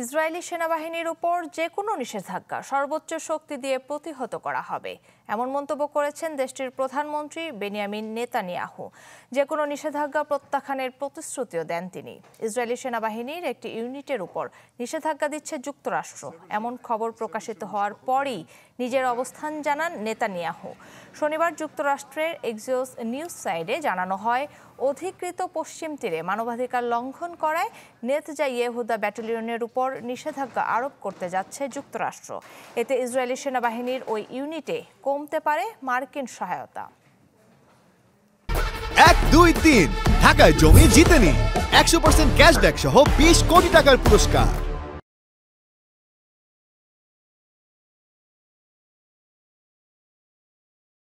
Israeli সেনাবাহিনীর উপর যে কোনো নিষেধাজ্ঞা সর্বোচ্চ শক্তি দিয়ে প্রতিহত করা হবে এমন মন্তব্য করেছেন দেশটির প্রধানমন্ত্রী বেনিয়ামিন নেতানিয়াহু যে কোনো নিষেধাজ্ঞা প্রত্যাখ্যানের প্রতিশ্রুতিও দেন তিনি ইসরায়েলি সেনাবাহিনীর একটি ইউনিটের উপর নিষেধাজ্ঞা দিচ্ছে যুক্তরাষ্ট্র এমন খবর প্রকাশিত হওয়ার পরই নিজের অবস্থান জানান নেতানিয়াহু শনিবার যুক্তরাষ্ট্রের এক্সিওস নিউজ সাইডে জানানো হয় অধিকৃত পশ্চিম তীরে মানবাধিকার লঙ্ঘন করায় নেতজা ইয়েহুদা ব্যাটালিয়নের উপর ওপর নিষেধাজ্ঞা আরোপ করতে যাচ্ছে যুক্তরাষ্ট্র এতে ইসরায়েলি সেনাবাহিনীর ওই ইউনিটে কমতে পারে মার্কিন সহায়তা এক দুই তিন ঢাকায় জমি জিতেনি একশো পার্সেন্ট ক্যাশব্যাক সহ বিশ কোটি টাকার পুরস্কার